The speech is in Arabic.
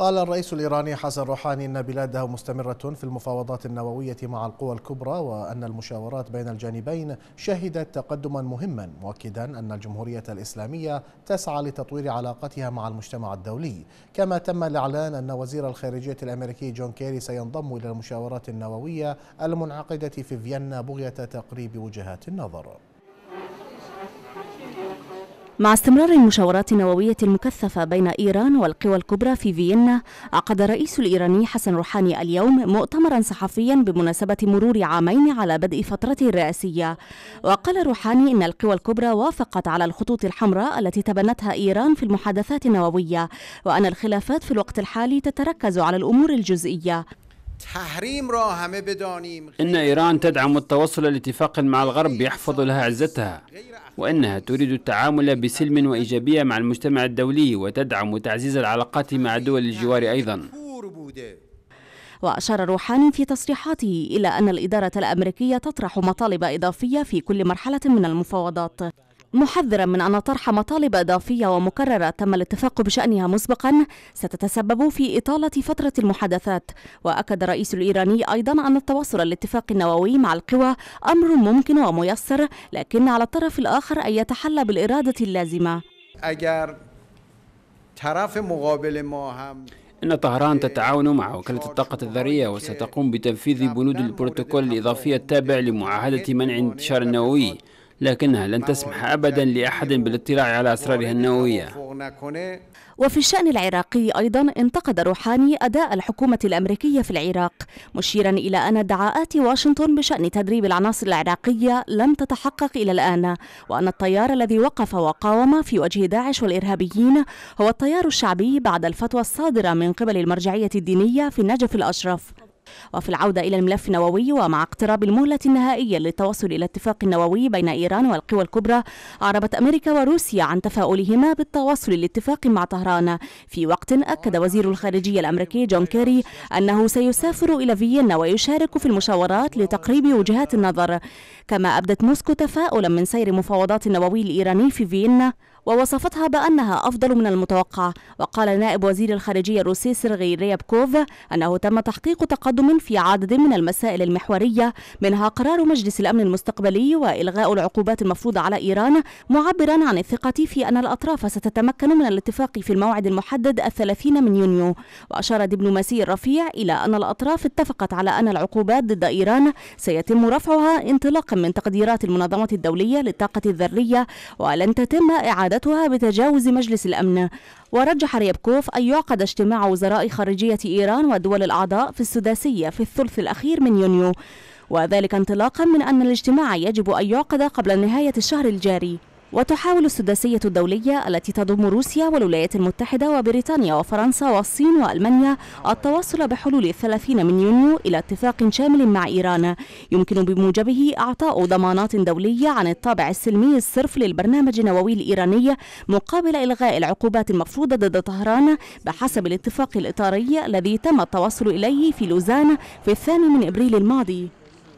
قال الرئيس الإيراني حسن روحاني أن بلاده مستمرة في المفاوضات النووية مع القوى الكبرى وأن المشاورات بين الجانبين شهدت تقدما مهما مؤكدا أن الجمهورية الإسلامية تسعى لتطوير علاقتها مع المجتمع الدولي كما تم الإعلان أن وزير الخارجية الأمريكي جون كيري سينضم إلى المشاورات النووية المنعقدة في فيينا بغية تقريب وجهات النظر مع استمرار المشاورات النووية المكثفة بين إيران والقوى الكبرى في فيينا عقد الرئيس الإيراني حسن روحاني اليوم مؤتمرا صحفيا بمناسبة مرور عامين على بدء فترته الرئاسية وقال روحاني إن القوى الكبرى وافقت على الخطوط الحمراء التي تبنتها إيران في المحادثات النووية وأن الخلافات في الوقت الحالي تتركز على الأمور الجزئية إن إيران تدعم التوصل لاتفاق مع الغرب يحفظ لها عزتها وإنها تريد التعامل بسلم وإيجابية مع المجتمع الدولي وتدعم تعزيز العلاقات مع دول الجوار أيضا وأشار روحاني في تصريحاته إلى أن الإدارة الأمريكية تطرح مطالب إضافية في كل مرحلة من المفاوضات محذرا من أن طرح مطالب إضافية ومكررة تم الاتفاق بشأنها مسبقا ستتسبب في إطالة فترة المحادثات وأكد الرئيس الإيراني أيضا أن التواصل الاتفاق النووي مع القوى أمر ممكن وميسر لكن على الطرف الآخر أن يتحلى بالإرادة اللازمة إن طهران تتعاون مع وكالة الطاقة الذرية وستقوم بتنفيذ بنود البروتوكول الإضافية التابع لمعاهدة منع انتشار النووي لكنها لن تسمح أبدا لأحد بالاطلاع على أسرارها النووية وفي الشأن العراقي أيضا انتقد روحاني أداء الحكومة الأمريكية في العراق مشيرا إلى أن ادعاءات واشنطن بشأن تدريب العناصر العراقية لم تتحقق إلى الآن وأن الطيار الذي وقف وقاوم في وجه داعش والإرهابيين هو الطيار الشعبي بعد الفتوى الصادرة من قبل المرجعية الدينية في النجف الأشرف وفي العودة إلى الملف النووي ومع اقتراب المهلة النهائية للتوصل إلى اتفاق نووي بين إيران والقوى الكبرى أعربت أمريكا وروسيا عن تفاؤلهما بالتوصل لاتفاق مع طهران في وقت أكد وزير الخارجية الأمريكي جون كيري أنه سيسافر إلى فيينا ويشارك في المشاورات لتقريب وجهات النظر كما أبدت موسكو تفاؤلا من سير مفاوضات النووي الإيراني في فيينا ووصفتها بأنها أفضل من المتوقع وقال نائب وزير الخارجية الروسي سيرغي ريابكوف أنه تم تحقيق تقدم في عدد من المسائل المحورية منها قرار مجلس الأمن المستقبلي وإلغاء العقوبات المفروضة على إيران معبرا عن الثقة في أن الأطراف ستتمكن من الاتفاق في الموعد المحدد الثلاثين من يونيو وأشار دبلوماسي الرفيع إلى أن الأطراف اتفقت على أن العقوبات ضد إيران سيتم رفعها انطلاقا من تقديرات المنظمة الدولية للطاقة الذرية ولن تتم إعادة استعادتها بتجاوز مجلس الأمن ورجح ريبكوف أن يعقد اجتماع وزراء خارجية إيران والدول الأعضاء في السداسية في الثلث الأخير من يونيو وذلك انطلاقا من أن الاجتماع يجب أن يعقد قبل نهاية الشهر الجاري وتحاول السداسية الدولية التي تضم روسيا والولايات المتحدة وبريطانيا وفرنسا والصين وألمانيا التوصل بحلول 30 من يونيو إلى اتفاق شامل مع إيران يمكن بموجبه إعطاء ضمانات دولية عن الطابع السلمي الصرف للبرنامج النووي الإيراني مقابل إلغاء العقوبات المفروضة ضد طهران بحسب الاتفاق الإطاري الذي تم التوصل إليه في لوزان في الثاني من إبريل الماضي